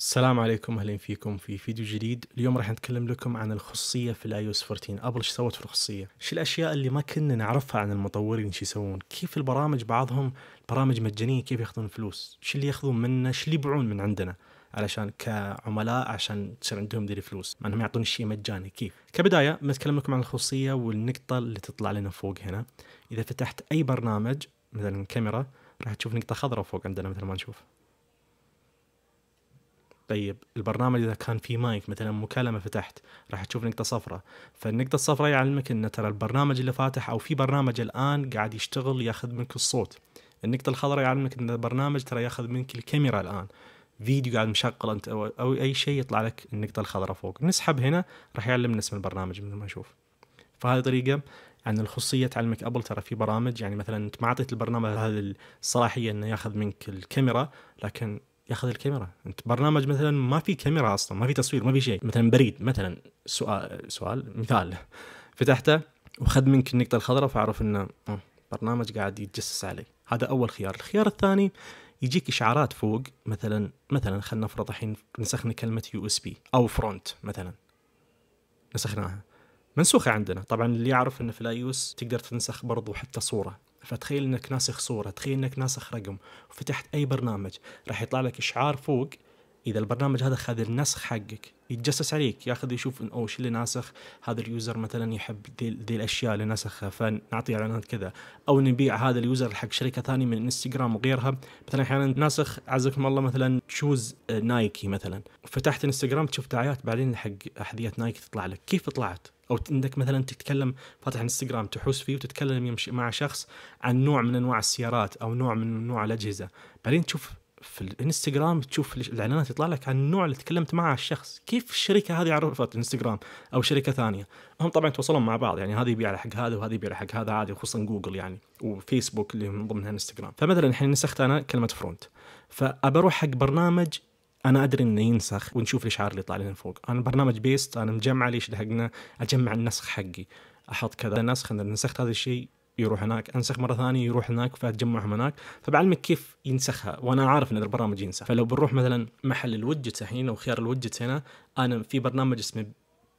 السلام عليكم اهلا فيكم في فيديو جديد اليوم راح نتكلم لكم عن الخصوصيه في الاي او اس 14 ابل ايش سوت في الخصوصيه ايش الاشياء اللي ما كنا نعرفها عن المطورين ايش يسوون كيف البرامج بعضهم برامج مجانيه كيف ياخذون فلوس ايش اللي ياخذون منا ايش اللي يبيعون من عندنا علشان كعملاء عشان تصير عندهم دير فلوس ما انهم يعطون الشيء مجاني كيف كبدايه بنتكلم لكم عن الخصوصيه والنقطه اللي تطلع لنا فوق هنا اذا فتحت اي برنامج مثلا كاميرا راح تشوف نقطه خضراء فوق عندنا مثل ما نشوف طيب البرنامج اذا كان في مايك مثلا مكالمه فتحت راح تشوف نقطه صفراء فالنقطه الصفراء يعلمك ان ترى البرنامج اللي فاتح او في برنامج الان قاعد يشتغل ياخذ منك الصوت النقطه الخضراء يعلمك ان البرنامج ترى ياخذ منك الكاميرا الان فيديو قاعد مشغل انت او, أو اي شيء يطلع لك النقطه الخضراء فوق نسحب هنا راح يعلمنا اسم البرنامج مثل ما نشوف فهذه طريقه عن الخصوصيه تعلمك ابل ترى في برامج يعني مثلا انت ما اعطيت البرنامج هذه الصلاحيه انه ياخذ منك الكاميرا لكن ياخذ الكاميرا انت برنامج مثلا ما في كاميرا اصلا ما في تصوير ما في شيء مثلا بريد مثلا سؤال سؤال مثال فتحته وخذ منك النقطه الخضراء فاعرف انه آه، برنامج قاعد يتجسس علي هذا اول خيار الخيار الثاني يجيك اشعارات فوق مثلا مثلا خلينا نفرض الحين نسخنا كلمه يو اس بي او فرونت مثلا نسخناها منسوخه عندنا طبعا اللي يعرف ان في الايوس تقدر تنسخ برضو حتى صوره فتخيل انك ناسخ صوره تخيل انك ناسخ رقم وفتحت اي برنامج راح يطلع لك اشعار فوق اذا البرنامج هذا خذ النسخ حقك يتجسس عليك ياخذ يشوف او شو اللي ناسخ هذا اليوزر مثلا يحب ذي, الاشياء اللي نسخها فنعطيه اعلانات كذا او نبيع هذا اليوزر حق شركه ثانيه من انستغرام وغيرها مثلا احيانا ناسخ عزكم الله مثلا تشوز نايكي آه، مثلا فتحت انستغرام تشوف دعايات بعدين حق احذيه نايكي تطلع لك كيف طلعت او انك مثلا تتكلم فاتح انستغرام تحوس فيه وتتكلم يمشي مع شخص عن نوع من انواع السيارات او نوع من انواع الاجهزه بعدين تشوف في الانستغرام تشوف الاعلانات يطلع لك عن النوع اللي تكلمت معه الشخص كيف الشركه هذه عرفت انستغرام او شركه ثانيه هم طبعا يتواصلون مع بعض يعني هذه يبيع حق هذا وهذه يبيع حق هذا عادي خصوصا جوجل يعني وفيسبوك اللي من ضمنها انستغرام فمثلا الحين نسخت انا كلمه فرونت فابى اروح حق برنامج انا ادري انه ينسخ ونشوف الاشعار اللي يطلع لنا فوق انا برنامج بيست انا مجمع ليش لحقنا اجمع النسخ حقي احط كذا نسخ اذا نسخت هذا الشيء يروح هناك انسخ مره ثانيه يروح هناك فاتجمعهم هناك فبعلمك كيف ينسخها وانا عارف ان البرنامج ينسخ فلو بنروح مثلا محل الوجت الحين او خيار الوجت هنا انا في برنامج اسمه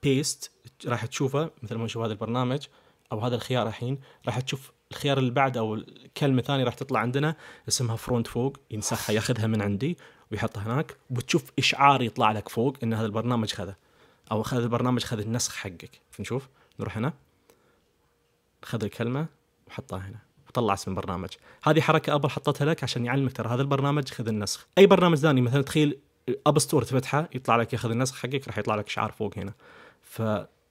بيست راح تشوفه مثل ما نشوف هذا البرنامج او هذا الخيار الحين راح تشوف الخيار اللي بعد او كلمه ثانيه راح تطلع عندنا اسمها فرونت فوق ينسخها ياخذها من عندي ويحطها هناك وبتشوف اشعار يطلع لك فوق ان هذا البرنامج خذه او خذ البرنامج خذ النسخ حقك نشوف نروح هنا خذ الكلمه وحطها هنا وطلع اسم البرنامج هذه حركه ابل حطتها لك عشان يعلمك ترى هذا البرنامج خذ النسخ اي برنامج ثاني مثلا تخيل اب ستور تفتحه يطلع لك ياخذ النسخ حقك راح يطلع لك اشعار فوق هنا ف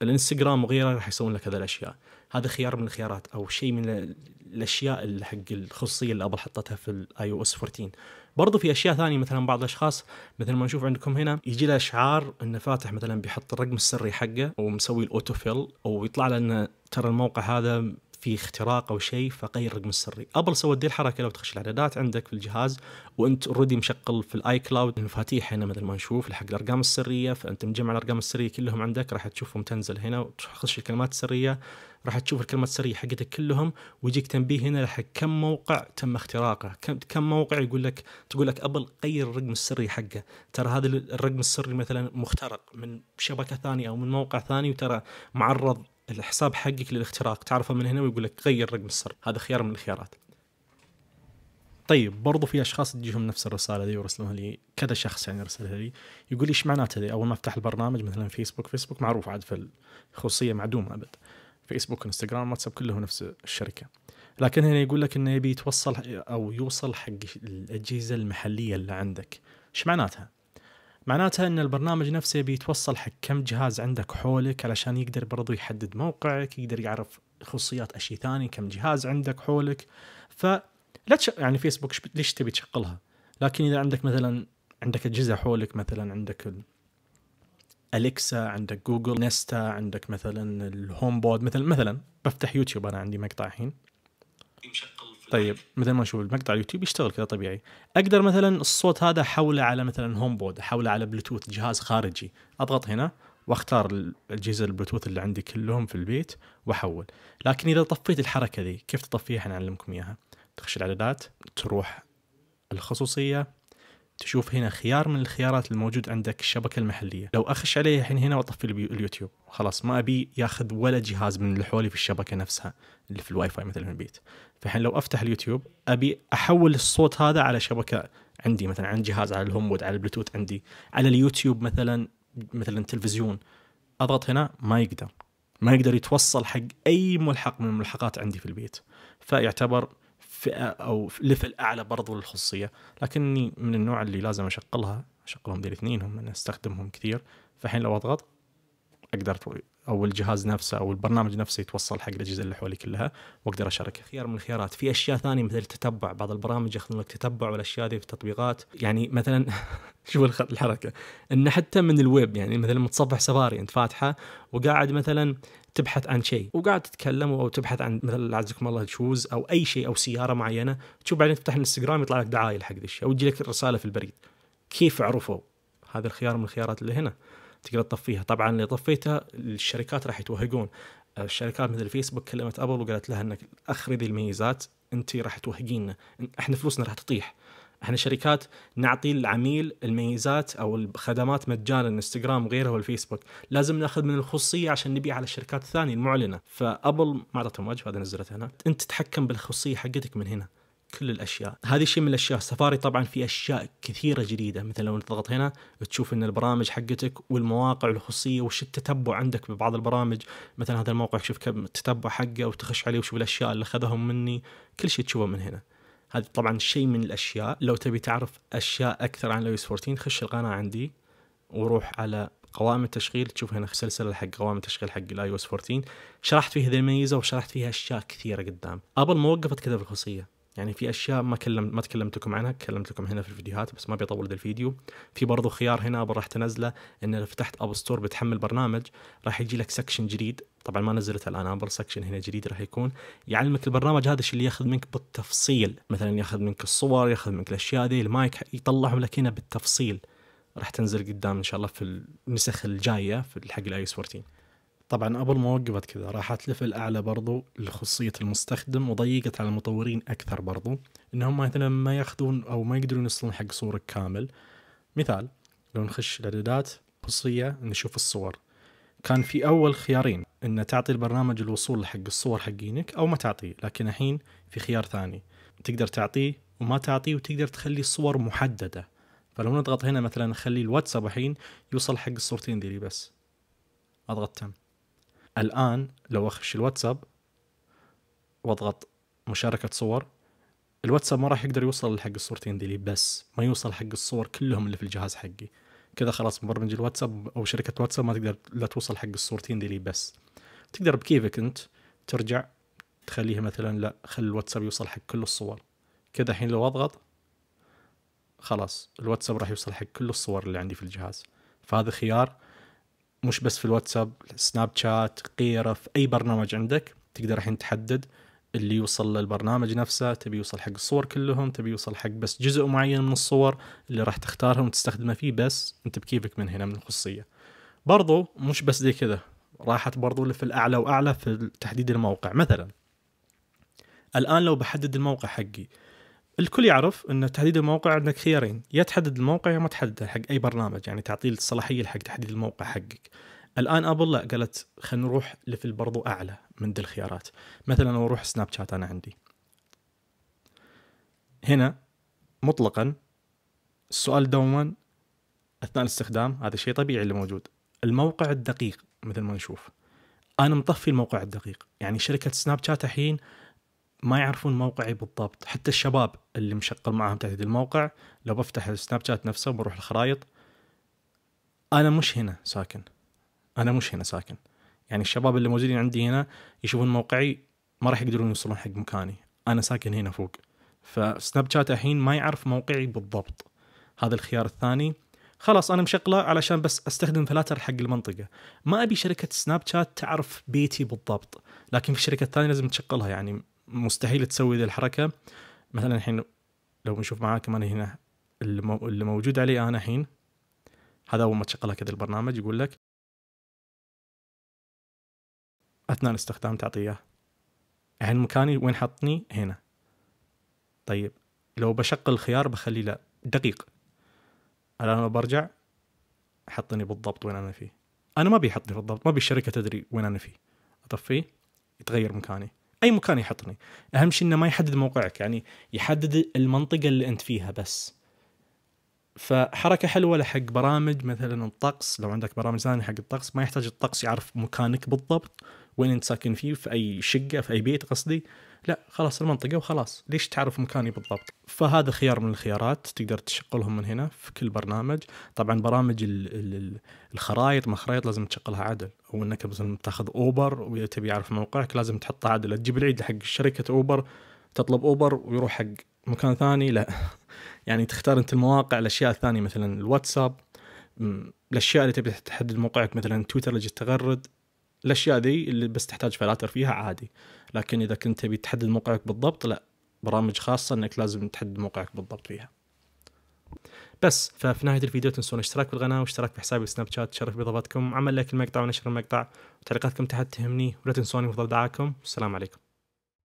الانستغرام وغيره راح يسوون لك هذه الاشياء هذا خيار من الخيارات او شيء من الاشياء اللي حق الخصوصيه اللي ابل حطتها في الاي او اس 14 برضو في اشياء ثانيه مثلا بعض الاشخاص مثل ما نشوف عندكم هنا يجي له اشعار انه فاتح مثلا بيحط الرقم السري حقه ومسوي الاوتو فيل ويطلع له انه ترى الموقع هذا في اختراق او شيء فغير الرقم السري ابل سوت دي الحركه لو تخش الاعدادات عندك في الجهاز وانت اوريدي مشغل في الاي كلاود المفاتيح هنا مثل ما نشوف حق الارقام السريه فانت مجمع الارقام السريه كلهم عندك راح تشوفهم تنزل هنا وتخش الكلمات السريه راح تشوف الكلمات السريه حقتك كلهم ويجيك تنبيه هنا حق كم موقع تم اختراقه كم كم موقع يقول لك تقول لك ابل غير الرقم السري حقه ترى هذا الرقم السري مثلا مخترق من شبكه ثانيه او من موقع ثاني وترى معرض الحساب حقك للاختراق تعرفه من هنا ويقول لك غير رقم السر هذا خيار من الخيارات طيب برضو في اشخاص تجيهم نفس الرساله دي ويرسلوها لي كذا شخص يعني رسلها لي يقول لي ايش معناتها دي اول ما افتح البرنامج مثلا فيسبوك فيسبوك معروف عاد في الخصوصيه معدومه ابد فيسبوك انستغرام واتساب كله نفس الشركه لكن هنا يقول لك انه يبي يتوصل او يوصل حق الاجهزه المحليه اللي عندك ايش معناتها معناتها ان البرنامج نفسه بيتوصل حق كم جهاز عندك حولك علشان يقدر برضو يحدد موقعك يقدر يعرف خصوصيات اشي ثاني كم جهاز عندك حولك فلا تش... يعني فيسبوك ليش تبي تشغلها لكن اذا عندك مثلا عندك اجهزه حولك مثلا عندك ال... اليكسا عندك جوجل نستا عندك مثلا الهوم بود مثلا مثلا بفتح يوتيوب انا عندي مقطع الحين طيب مثل ما نشوف المقطع اليوتيوب يشتغل كذا طبيعي اقدر مثلا الصوت هذا احوله على مثلا هوم بود احوله على بلوتوث جهاز خارجي اضغط هنا واختار الاجهزه البلوتوث اللي عندي كلهم في البيت واحول لكن اذا طفيت الحركه ذي كيف تطفيها حنعلمكم اياها تخش الاعدادات تروح الخصوصيه تشوف هنا خيار من الخيارات الموجود عندك الشبكه المحليه لو اخش عليه الحين هنا واطفي اليوتيوب خلاص ما ابي ياخذ ولا جهاز من اللي حولي في الشبكه نفسها اللي في الواي فاي مثلا في البيت فالحين لو افتح اليوتيوب ابي احول الصوت هذا على شبكه عندي مثلا عن جهاز على الهومود على البلوتوث عندي على اليوتيوب مثلا مثلا تلفزيون اضغط هنا ما يقدر ما يقدر يتوصل حق اي ملحق من الملحقات عندي في البيت فيعتبر فئه او ليفل اعلى برضو للخصوصيه لكني من النوع اللي لازم اشغلها اشغلهم ذي هم انا استخدمهم كثير فالحين لو اضغط اقدر او الجهاز نفسه او البرنامج نفسه يتوصل حق الاجهزه اللي حولي كلها واقدر اشاركها خيار من الخيارات في اشياء ثانيه مثل التتبع بعض البرامج ياخذون لك تتبع والاشياء ذي في التطبيقات يعني مثلا شوف الحركه انه حتى من الويب يعني مثلا متصفح سفاري انت فاتحه وقاعد مثلا تبحث عن شيء وقاعد تتكلم او تبحث عن مثلا عزكم الله شوز او اي شيء او سياره معينه تشوف بعدين تفتح الانستغرام يطلع لك دعايه حق الشيء او تجي لك رساله في البريد كيف عرفوا هذا الخيار من الخيارات اللي هنا تقدر تطفيها طبعا اللي طفيتها الشركات راح يتوهقون الشركات مثل فيسبوك كلمت ابل وقالت لها انك اخري ذي الميزات انت راح توهقينا احنا فلوسنا راح تطيح احنا شركات نعطي العميل الميزات او الخدمات مجانا انستغرام وغيرها والفيسبوك لازم ناخذ من الخصوصيه عشان نبيع على الشركات الثانيه المعلنه فابل ما اعطتهم وجه هذا نزلته هنا انت تتحكم بالخصوصيه حقتك من هنا كل الاشياء هذه شيء من الاشياء سفاري طبعا في اشياء كثيره جديده مثلا لو تضغط هنا تشوف ان البرامج حقتك والمواقع الخصوصيه وش التتبع عندك ببعض البرامج مثلا هذا الموقع شوف كم التتبع حقه وتخش عليه وشوف الاشياء اللي اخذهم مني كل شيء تشوفه من هنا هذا طبعا شيء من الاشياء لو تبي تعرف اشياء اكثر عن لويس 14 خش القناه عندي وروح على قوائم التشغيل تشوف هنا سلسله حق قوائم التشغيل حق الاي او اس 14 شرحت فيه هذه الميزه وشرحت فيها اشياء كثيره قدام ابل ما وقفت كذا بالخصوصيه يعني في اشياء ما كلم ما تكلمت لكم عنها كلمتكم لكم هنا في الفيديوهات بس ما بيطول ذا الفيديو في برضو خيار هنا راح تنزله ان لو فتحت اب ستور بتحمل برنامج راح يجي لك سكشن جديد طبعا ما نزلته الان ابل سكشن هنا جديد راح يكون يعلمك البرنامج هذا اللي ياخذ منك بالتفصيل مثلا ياخذ منك الصور ياخذ منك الاشياء ذي المايك يطلعهم لك هنا بالتفصيل راح تنزل قدام ان شاء الله في النسخ الجايه في حق الاي اس 14 طبعا ابل ما وقفت كذا راحت ليفل اعلى برضو لخصوصيه المستخدم وضيقت على المطورين اكثر برضو انهم مثلا ما ياخذون او ما يقدرون يوصلون حق صورك كامل مثال لو نخش الاعدادات خصوصيه نشوف الصور كان في اول خيارين ان تعطي البرنامج الوصول حق الصور حقينك او ما تعطيه لكن الحين في خيار ثاني تقدر تعطيه وما تعطيه وتقدر تخلي الصور محدده فلو نضغط هنا مثلا نخلي الواتساب الحين يوصل حق الصورتين ذي بس اضغط تم الان لو اخش الواتساب واضغط مشاركه صور الواتساب ما راح يقدر يوصل لحق الصورتين ذي بس ما يوصل حق الصور كلهم اللي في الجهاز حقي كذا خلاص مبرمج الواتساب او شركه واتساب ما تقدر لا توصل حق الصورتين ذي بس تقدر بكيفك انت ترجع تخليها مثلا لا خلي الواتساب يوصل حق كل الصور كذا الحين لو اضغط خلاص الواتساب راح يوصل حق كل الصور اللي عندي في الجهاز فهذا خيار مش بس في الواتساب سناب شات قيرة في أي برنامج عندك تقدر الحين تحدد اللي يوصل للبرنامج نفسه تبي يوصل حق الصور كلهم تبي يوصل حق بس جزء معين من الصور اللي راح تختارهم وتستخدمه فيه بس انت بكيفك من هنا من الخصوصية برضو مش بس زي كذا راحت برضو في الأعلى وأعلى في تحديد الموقع مثلا الآن لو بحدد الموقع حقي الكل يعرف ان تحديد الموقع عندك خيارين يا تحدد الموقع يا ما تحدده حق اي برنامج يعني تعطيه الصلاحيه حق تحديد الموقع حقك الان ابل لا قالت خلينا نروح ليفل برضو اعلى من ذي الخيارات مثلا لو اروح سناب شات انا عندي هنا مطلقا السؤال دوما اثناء الاستخدام هذا شيء طبيعي اللي موجود الموقع الدقيق مثل ما نشوف انا مطفي الموقع الدقيق يعني شركه سناب شات الحين ما يعرفون موقعي بالضبط حتى الشباب اللي مشغل معاهم تحديد الموقع لو بفتح السناب شات نفسه وبروح الخرائط انا مش هنا ساكن انا مش هنا ساكن يعني الشباب اللي موجودين عندي هنا يشوفون موقعي ما راح يقدرون يوصلون حق مكاني انا ساكن هنا فوق فسناب شات الحين ما يعرف موقعي بالضبط هذا الخيار الثاني خلاص انا مشغله علشان بس استخدم فلاتر حق المنطقه ما ابي شركه سناب شات تعرف بيتي بالضبط لكن في الشركه الثانيه لازم تشغلها يعني مستحيل تسوي ذي الحركه مثلا الحين لو نشوف معاك كمان هنا اللي موجود عليه انا الحين هذا اول ما تشغل كذا البرنامج يقول لك اثناء الاستخدام تعطيه الحين مكاني وين حطني هنا طيب لو بشغل الخيار بخليه لا دقيق الان برجع حطني بالضبط وين انا فيه انا ما بيحطني بالضبط ما بي الشركه تدري وين انا فيه اطفيه يتغير مكاني اي مكان يحطني اهم شيء انه ما يحدد موقعك يعني يحدد المنطقه اللي انت فيها بس فحركه حلوه لحق برامج مثلا الطقس لو عندك برامج ثانيه حق الطقس ما يحتاج الطقس يعرف مكانك بالضبط وين انت ساكن فيه في اي شقه في اي بيت قصدي لا خلاص المنطقه وخلاص ليش تعرف مكاني بالضبط فهذا خيار من الخيارات تقدر تشغلهم من هنا في كل برنامج طبعا برامج الخرائط ما خرائط لازم تشغلها عدل او انك مثلا تاخذ اوبر وتبي يعرف موقعك لازم تحطه عدل تجيب العيد حق شركه اوبر تطلب اوبر ويروح حق مكان ثاني لا يعني تختار انت المواقع الاشياء الثانيه مثلا الواتساب الاشياء اللي تبي تحدد موقعك مثلا تويتر تغرد الاشياء دي اللي بس تحتاج فلاتر فيها عادي لكن اذا كنت تبي تحدد موقعك بالضبط لا برامج خاصه انك لازم تحدد موقعك بالضبط فيها بس ففي نهايه الفيديو تنسون الاشتراك في القناة واشتراك في حسابي سناب شات تشرف بإضافتكم عمل لك المقطع ونشر المقطع وتعليقاتكم تحت تهمني ولا تنسوني بفضل دعاكم والسلام عليكم